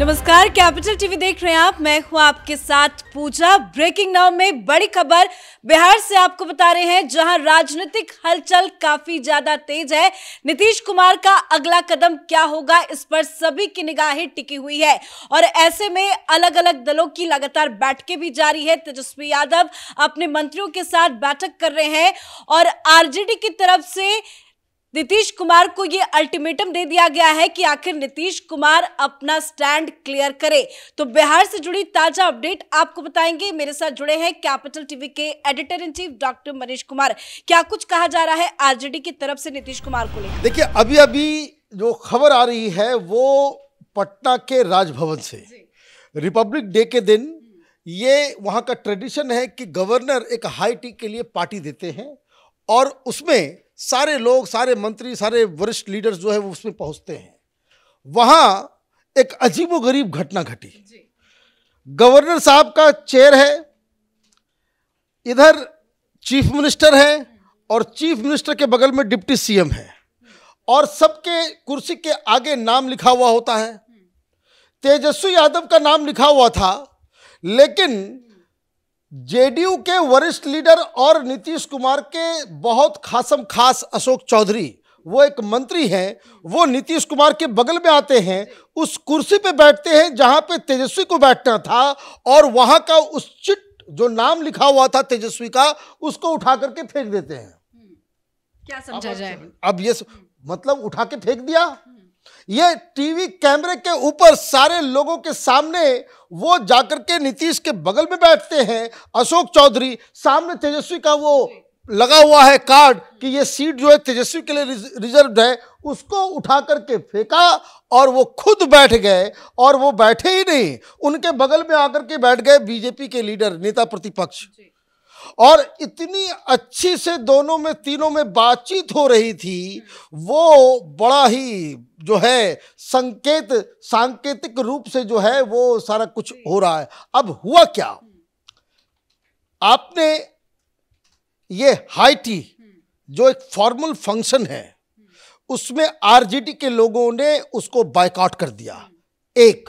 नमस्कार capital TV देख रहे हैं आप मैं हूं आपके साथ पूजा ब्रेकिंग नाउ में बड़ी खबर बिहार से आपको बता रहे हैं जहां राजनीतिक हलचल काफी ज्यादा तेज है नीतीश कुमार का अगला कदम क्या होगा इस पर सभी की निगाहें टिकी हुई है और ऐसे में अलग अलग दलों की लगातार बैठकें भी जारी है तेजस्वी यादव अपने मंत्रियों के साथ बैठक कर रहे हैं और आरजेडी की तरफ से नीतीश कुमार को ये अल्टीमेटम दे दिया गया है कि आखिर नीतीश कुमार अपना स्टैंड क्लियर करे तो बिहार से जुड़ी ताजा अपडेट आपको बताएंगे मेरे साथ जुड़े हैं कैपिटल टीवी के editor in chief doctor Manish Kumar क्या कुछ कहा जा रहा है आरजेडी की तरफ से नीतीश कुमार को लेकर देखिए अभी अभी जो खबर आ रही है वो पटना के राजभवन से रिपब्लिक डे के दिन ये वहां का ट्रेडिशन है कि गवर्नर एक हाई टी के लिए पार्टी देते हैं और उसमें सारे लोग सारे मंत्री सारे वरिष्ठ लीडर्स जो है वो उसमें पहुंचते हैं वहां एक अजीबोगरीब गरीब घटना घटी गवर्नर साहब का चेयर है इधर चीफ मिनिस्टर है और चीफ मिनिस्टर के बगल में डिप्टी सीएम है और सबके कुर्सी के आगे नाम लिखा हुआ होता है हम्म। तेजस्वी यादव का नाम लिखा हुआ था लेकिन जेडीयू के वरिष्ठ लीडर और नीतीश कुमार के बहुत खासम खास अशोक चौधरी वो एक मंत्री हैं वो नीतीश कुमार के बगल में आते हैं उस कुर्सी पे बैठते हैं जहां पे तेजस्वी को बैठना था और वहां का उस चिट जो नाम लिखा हुआ था तेजस्वी का उसको उठा करके फेंक देते हैं क्या समझा जाए अब ये मतलब उठा के फेंक दिया ये टीवी कैमरे के ऊपर सारे लोगों के सामने वो जाकर के नीतीश के बगल में बैठते हैं अशोक चौधरी सामने तेजस्वी का वो लगा हुआ है कार्ड कि ये सीट जो है तेजस्वी के लिए रिजर्व है उसको उठा करके फेंका और वो खुद बैठ गए और वो बैठे ही नहीं उनके बगल में आकर के बैठ गए बीजेपी के लीडर नेता प्रतिपक्ष और इतनी अच्छी से दोनों में तीनों में बातचीत हो रही थी वो बड़ा ही जो है संकेत सांकेतिक रूप से जो है वो सारा कुछ हो रहा है अब हुआ क्या आपने ये हाईटी जो एक फॉर्मल फंक्शन है उसमें आरजीटी के लोगों ने उसको बाइकआउट कर दिया एक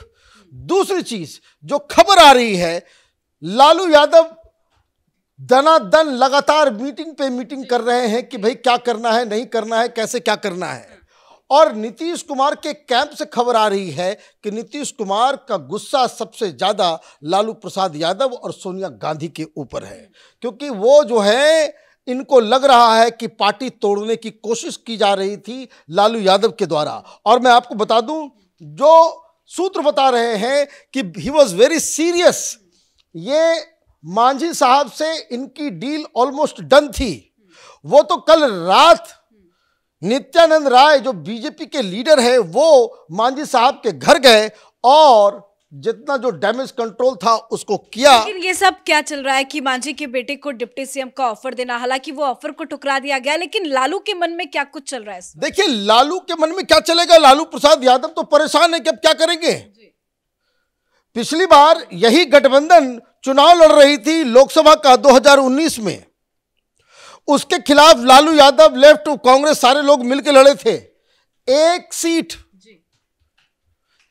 दूसरी चीज जो खबर आ रही है लालू यादव दन लगातार मीटिंग पे मीटिंग कर रहे हैं कि भाई क्या करना है नहीं करना है कैसे क्या करना है और नीतीश कुमार के कैंप से खबर आ रही है कि नीतीश कुमार का गुस्सा सबसे ज़्यादा लालू प्रसाद यादव और सोनिया गांधी के ऊपर है क्योंकि वो जो है इनको लग रहा है कि पार्टी तोड़ने की कोशिश की जा रही थी लालू यादव के द्वारा और मैं आपको बता दूं जो सूत्र बता रहे हैं कि ही वॉज वेरी सीरियस ये मांझी साहब से इनकी डील ऑलमोस्ट डन थी वो तो कल रात नित्यानंद राय जो बीजेपी के लीडर है वो मांझी साहब के घर गए और जितना जो डैमेज कंट्रोल था उसको किया लेकिन ये सब क्या चल रहा है कि मांझी के बेटे को डिप्टी सीएम का ऑफर देना हालांकि वो ऑफर को ठुकरा दिया गया लेकिन लालू के मन में क्या कुछ चल रहा है देखिए लालू के मन में क्या चलेगा लालू प्रसाद यादव तो परेशान है कि अब क्या करेंगे पिछली बार यही गठबंधन चुनाव लड़ रही थी लोकसभा का 2019 में उसके खिलाफ लालू यादव लेफ्ट कांग्रेस सारे लोग मिलकर लड़े थे एक सीट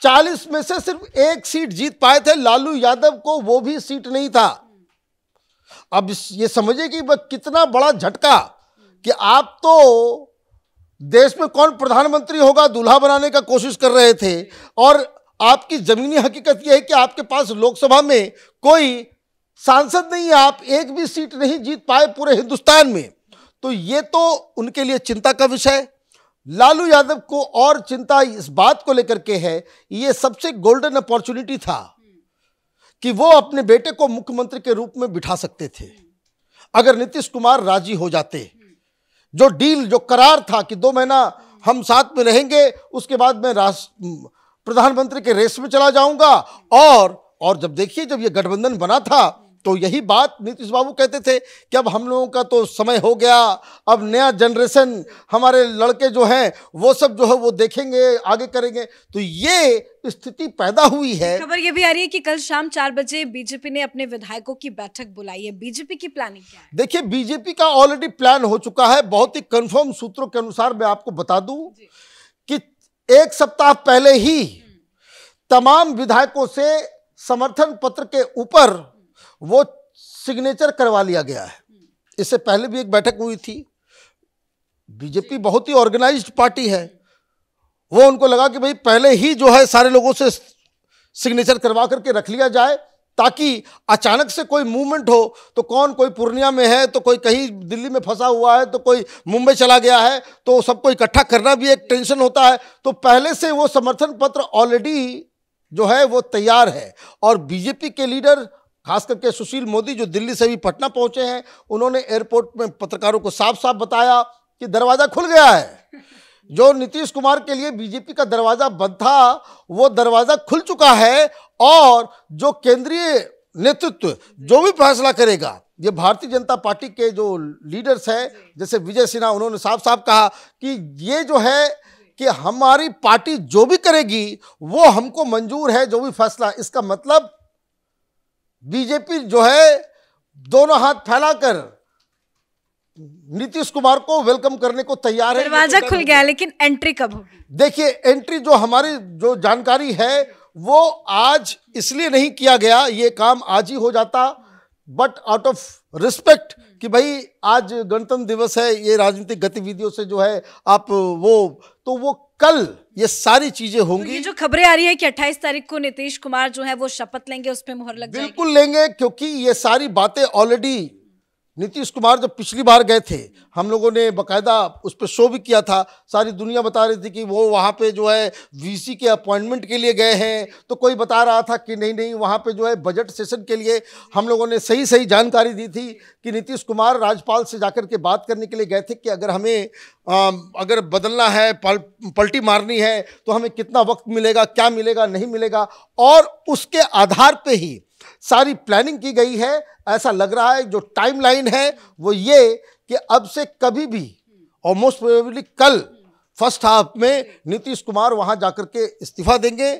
चालीस में से सिर्फ एक सीट जीत पाए थे लालू यादव को वो भी सीट नहीं था अब ये समझिए कि कितना बड़ा झटका कि आप तो देश में कौन प्रधानमंत्री होगा दूल्हा बनाने का कोशिश कर रहे थे और आपकी ज़मीनी हकीकत यह है कि आपके पास लोकसभा में कोई सांसद नहीं है आप एक भी सीट नहीं जीत पाए पूरे हिंदुस्तान में तो ये तो उनके लिए चिंता का विषय लालू यादव को और चिंता इस बात को लेकर के है ये सबसे गोल्डन अपॉर्चुनिटी था कि वो अपने बेटे को मुख्यमंत्री के रूप में बिठा सकते थे अगर नीतीश कुमार राजी हो जाते जो डील जो करार था कि दो महीना हम साथ में रहेंगे उसके बाद में राष्ट्र प्रधानमंत्री के रेस में चला जाऊंगा और और जब देखिए जब ये गठबंधन बना था तो यही बात नीतीश बाबू कहते थे कि अब हम लोगों का तो समय हो गया अब नया जनरेशन हमारे लड़के जो हैं वो सब जो है वो देखेंगे आगे करेंगे तो ये स्थिति पैदा हुई है खबर ये भी आ रही है कि कल शाम चार बजे बीजेपी ने अपने विधायकों की बैठक बुलाई है बीजेपी की प्लानिंग क्या है देखिए बीजेपी का ऑलरेडी प्लान हो चुका है बहुत ही कंफर्म सूत्रों के अनुसार मैं आपको बता दू एक सप्ताह पहले ही तमाम विधायकों से समर्थन पत्र के ऊपर वो सिग्नेचर करवा लिया गया है इससे पहले भी एक बैठक हुई थी बीजेपी बहुत ही ऑर्गेनाइज्ड पार्टी है वो उनको लगा कि भाई पहले ही जो है सारे लोगों से सिग्नेचर करवा करके रख लिया जाए ताकि अचानक से कोई मूवमेंट हो तो कौन कोई पूर्णिया में है तो कोई कहीं दिल्ली में फंसा हुआ है तो कोई मुंबई चला गया है तो सबको इकट्ठा करना भी एक टेंशन होता है तो पहले से वो समर्थन पत्र ऑलरेडी जो है वो तैयार है और बीजेपी के लीडर खास करके सुशील मोदी जो दिल्ली से भी पटना पहुंचे हैं उन्होंने एयरपोर्ट में पत्रकारों को साफ साफ बताया कि दरवाज़ा खुल गया है जो नीतीश कुमार के लिए बीजेपी का दरवाज़ा बंद था वो दरवाज़ा खुल चुका है और जो केंद्रीय नेतृत्व जो भी फैसला करेगा ये भारतीय जनता पार्टी के जो लीडर्स हैं जैसे विजय सिन्हा उन्होंने साफ साफ कहा कि ये जो है कि हमारी पार्टी जो भी करेगी वो हमको मंजूर है जो भी फैसला इसका मतलब बीजेपी जो है दोनों हाथ फैलाकर नीतीश कुमार को वेलकम करने को तैयार है दरवाजा खुल गया लेकिन एंट्री कब होगी देखिए एंट्री जो हमारी जो जानकारी है वो आज इसलिए नहीं किया गया ये काम आज ही हो जाता बट आउट ऑफ रिस्पेक्ट कि भाई आज गणतंत्र दिवस है ये राजनीतिक गतिविधियों से जो है आप वो तो वो कल ये सारी चीजें तो होंगी तो ये जो खबरें आ रही है कि 28 तारीख को नीतीश कुमार जो है वो शपथ लेंगे उस पर मोहर लग बिल्कुल लेंगे क्योंकि ये सारी बातें ऑलरेडी नीतीश कुमार जब पिछली बार गए थे हम लोगों ने बकायदा उस पर शो भी किया था सारी दुनिया बता रही थी कि वो वहाँ पे जो है वीसी के अपॉइंटमेंट के लिए गए हैं तो कोई बता रहा था कि नहीं नहीं वहाँ पे जो है बजट सेशन के लिए हम लोगों ने सही सही जानकारी दी थी कि नीतीश कुमार राज्यपाल से जाकर के बात करने के लिए गए थे कि अगर हमें आ, अगर बदलना है पल, पलटी मारनी है तो हमें कितना वक्त मिलेगा क्या मिलेगा नहीं मिलेगा और उसके आधार पर ही सारी प्लानिंग की गई है ऐसा लग रहा है जो टाइमलाइन है वो ये कि अब से कभी भी और मोस्ट प्रोबेबली कल फर्स्ट हाफ में नीतीश कुमार वहां जाकर के इस्तीफा देंगे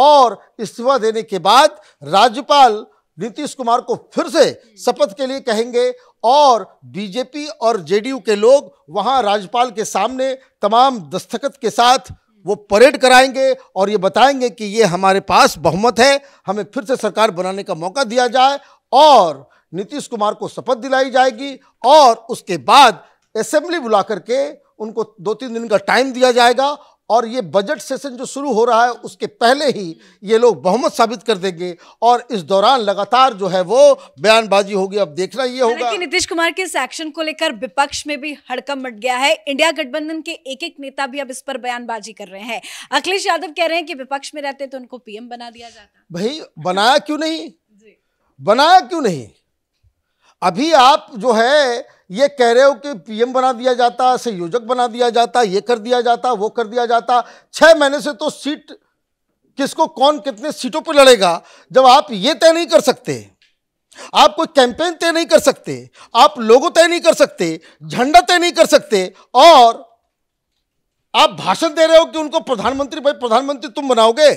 और इस्तीफा देने के बाद राज्यपाल नीतीश कुमार को फिर से शपथ के लिए कहेंगे और बीजेपी और जेडीयू के लोग वहां राज्यपाल के सामने तमाम दस्तखत के साथ वो परेड कराएंगे और ये बताएंगे कि ये हमारे पास बहुमत है हमें फिर से सरकार बनाने का मौका दिया जाए और नीतीश कुमार को शपथ दिलाई जाएगी और उसके बाद असेंबली बुला करके उनको दो तीन दिन का टाइम दिया जाएगा और ये बजट सेशन जो शुरू हो रहा है उसके पहले ही ये लोग बहुमत साबित कर देंगे और इस दौरान लगातार जो है वो बयानबाजी होगी अब देखना ये होगा कि नीतीश कुमार के इस एक्शन को लेकर विपक्ष में भी हड़कम मट गया है इंडिया गठबंधन के एक एक नेता भी अब इस पर बयानबाजी कर रहे हैं अखिलेश यादव कह रहे हैं कि विपक्ष में रहते तो उनको पीएम बना दिया जाता भाई बनाया क्यों नहीं बनाया क्यों नहीं अभी आप जो है ये कह रहे हो कि पीएम बना दिया जाता संयोजक बना दिया जाता ये कर दिया जाता वो कर दिया जाता छह महीने से तो सीट किसको कौन कितने सीटों पर लड़ेगा जब आप ये तय नहीं कर सकते आप कोई कैंपेन तय नहीं कर सकते आप लोगों तय नहीं कर सकते झंडा तय नहीं कर सकते और आप भाषण दे रहे हो कि उनको प्रधानमंत्री भाई प्रधानमंत्री तुम बनाओगे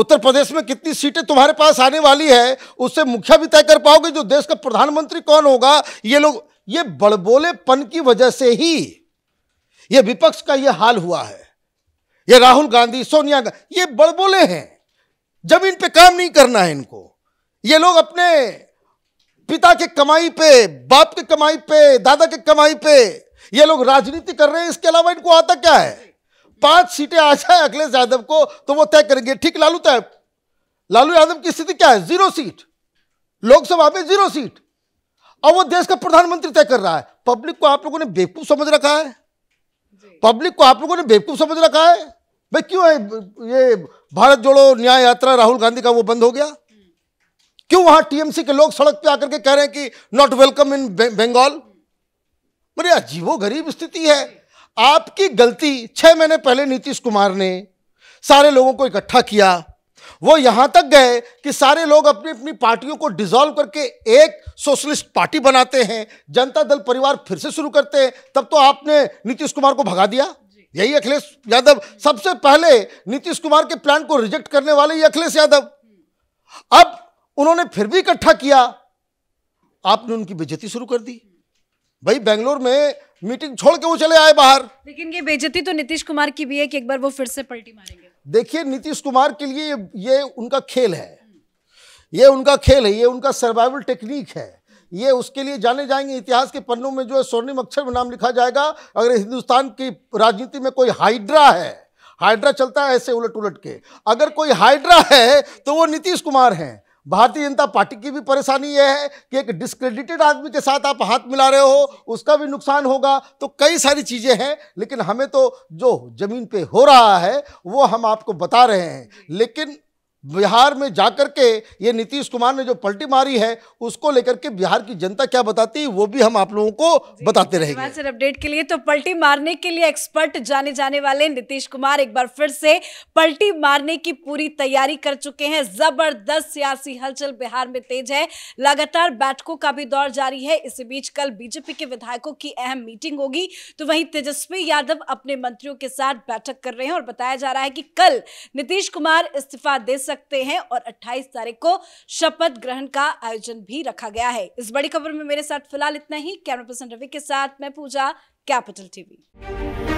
उत्तर प्रदेश में कितनी सीटें तुम्हारे पास आने वाली है उससे मुखिया भी तय कर पाओगे जो देश का प्रधानमंत्री कौन होगा ये लोग ये बड़बोलेपन की वजह से ही ये विपक्ष का ये हाल हुआ है ये राहुल गांधी सोनिया गांधी ये बड़बोले हैं जमीन पे काम नहीं करना है इनको ये लोग अपने पिता के कमाई पे बाप के कमाई पे दादा के कमाई पे ये लोग राजनीति कर रहे हैं इसके अलावा इनको आता क्या है पांच सीटें आ जाए अखिलेश यादव को तो वो तय करेंगे ठीक लालू तय लालू यादव की स्थिति क्या है जीरो सीट लोकसभा में जीरो सीट और वो देश का प्रधानमंत्री तय कर रहा है पब्लिक को आप लोगों ने बेवकूफ समझ रखा है पब्लिक को आप लोगों ने बेवकूफ समझ रखा है भाई क्यों है ये भारत जोड़ो न्याय यात्रा राहुल गांधी का वो बंद हो गया क्यों वहां टीएमसी के लोग सड़क पे आकर के कह रहे हैं कि नॉट वेलकम इन बंगाल बड़े अजीबो गरीब स्थिति है आपकी गलती छह महीने पहले नीतीश कुमार ने सारे लोगों को इकट्ठा किया वो यहां तक गए कि सारे लोग अपनी अपनी पार्टियों को डिसॉल्व करके एक सोशलिस्ट पार्टी बनाते हैं जनता दल परिवार फिर से शुरू करते हैं तब तो आपने नीतीश कुमार को भगा दिया यही अखिलेश यादव सबसे पहले नीतीश कुमार के प्लान को रिजेक्ट करने वाले ही अखिलेश यादव अब उन्होंने फिर भी इकट्ठा किया आपने उनकी बेजती शुरू कर दी भाई बेंगलोर में मीटिंग छोड़ के वो चले आए बाहर लेकिन ये बेजती तो नीतीश कुमार की भी है कि एक बार वो फिर से पलटी मारेंगे देखिए नीतीश कुमार के लिए ये उनका खेल है ये उनका खेल है ये उनका सर्वाइवल टेक्निक है ये उसके लिए जाने जाएंगे इतिहास के पन्नों में जो है स्वर्णिम अक्षर में नाम लिखा जाएगा अगर हिंदुस्तान की राजनीति में कोई हाइड्रा है हाइड्रा चलता है ऐसे उलट उलट के अगर कोई हाइड्रा है तो वो नीतीश कुमार हैं भारतीय जनता पार्टी की भी परेशानी यह है कि एक डिस्क्रेडिटेड आदमी के साथ आप हाथ मिला रहे हो उसका भी नुकसान होगा तो कई सारी चीज़ें हैं लेकिन हमें तो जो ज़मीन पे हो रहा है वो हम आपको बता रहे हैं लेकिन बिहार में जाकर के ये नीतीश कुमार ने जो पलटी मारी है उसको लेकर के बिहार की जनता क्या बताती वो भी हम आप लोगों को बताते रहेंगे सर अपडेट के लिए तो पलटी मारने के लिए एक्सपर्ट जाने जाने वाले नीतीश कुमार एक बार फिर से पलटी मारने की पूरी तैयारी कर चुके हैं जबरदस्त सियासी हलचल बिहार में तेज है लगातार बैठकों का भी दौर जारी है इसी बीच कल बीजेपी के विधायकों की अहम मीटिंग होगी तो वही तेजस्वी यादव अपने मंत्रियों के साथ बैठक कर रहे हैं और बताया जा रहा है कि कल नीतीश कुमार इस्तीफा दे सकते सकते हैं और 28 तारीख को शपथ ग्रहण का आयोजन भी रखा गया है इस बड़ी खबर में मेरे साथ फिलहाल इतना ही कैमरा पर्सन रवि के साथ मैं पूजा कैपिटल टीवी